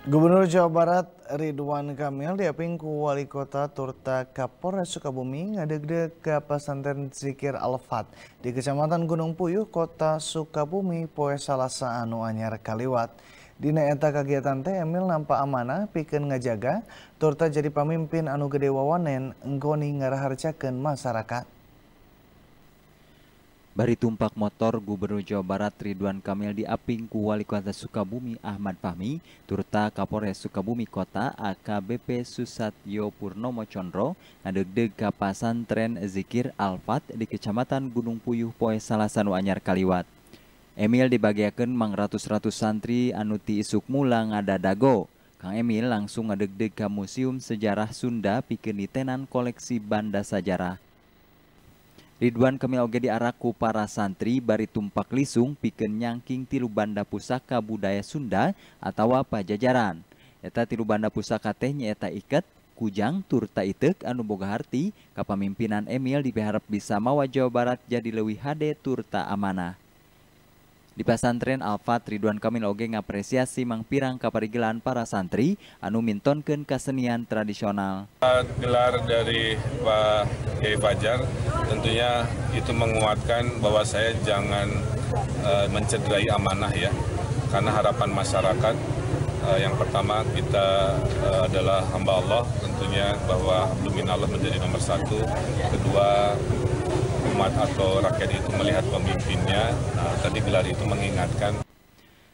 Gubernur Jawa Barat Ridwan Kamil diaping ku wali kota Turta Kapolres Sukabumi ngadegdeg ke pesantren Zikir Al-Fat di Kecamatan Gunung Puyuh, Kota Sukabumi, poe Salasa Anu Anyar Kaliwat. Dina eta kegiatan teh Emil nampak amanah pikeun ngajaga Turta jadi pamimpin anu gede wawanen enggoni ngaraharcakeun masyarakat. Bari tumpak motor Gubernur Jawa Barat Ridwan Kamil diaping ku Wali Kota Sukabumi Ahmad Fahmi, turta Kapolres Sukabumi Kota AKBP Susatyo Purnomo Chondro, ngadeg-deg kapasan tren zikir Alfat di Kecamatan Gunung Puyuh Poe Salasan Wanyar Kaliwat. Emil dibagiakan mang ratus-ratus santri anuti isuk ada dago. Kang Emil langsung ngadeg-deg ke Museum Sejarah Sunda pikir tenan koleksi Banda sejarah. Ridwan Kamil oge diaraku para santri bari tumpak lisung piken nyangking tilu banda pusaka budaya Sunda atau apa jajaran. Eta tilu banda pusaka tehnya eta ikat, Kujang, Turta Itek, Anu Boga Harti, Kapamimpinan Emil diharap bisa mawa Jawa Barat jadi lewi hade Turta Amanah. Di Pesantren Alfat Ridwan Kamil Oge ngapresiasi mangpirang kaparigelan para santri anu mintonkeun kesenian tradisional. Gelar dari Pak Kiai Fajar tentunya itu menguatkan bahwa saya jangan uh, mencederai amanah ya. Karena harapan masyarakat uh, yang pertama kita uh, adalah hamba Allah tentunya bahwa lumin Allah menjadi nomor satu. Kedua masyarakat atau rakyat itu melihat pemimpinnya. Nah, tadi gelar itu mengingatkan.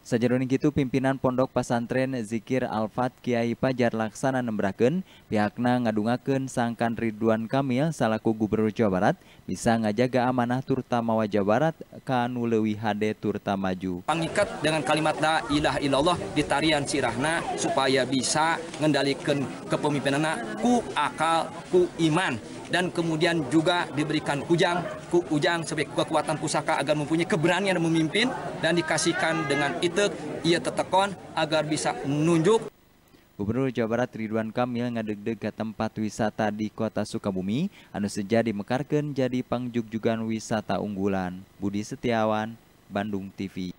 Sajaruni itu pimpinan Pondok Pasantren Zikir Alfat Kiai Pajar Laksana nembraken pihakna ngadungaken sangkan Ridwan Kamil salaku Gubernur Jawa Barat bisa ngajaga amanah terutama Jawa Barat kanu leuwih hade turta maju. Pangikat dengan kalimat la ilaha illallah di tarian sirahna supaya bisa ngendalikan kepemimpinanna ku akal ku iman dan kemudian juga diberikan kujang, ku, ujang sebagai kekuatan pusaka agar mempunyai keberanian memimpin dan dikasihkan dengan itek ia tetekon agar bisa menunjuk. Gubernur Jawa Barat Ridwan Kamil ngadeg-deg ke tempat wisata di kota Sukabumi, anu sejadi mekarken jadi pangjugjugan wisata unggulan. Budi Setiawan, Bandung TV.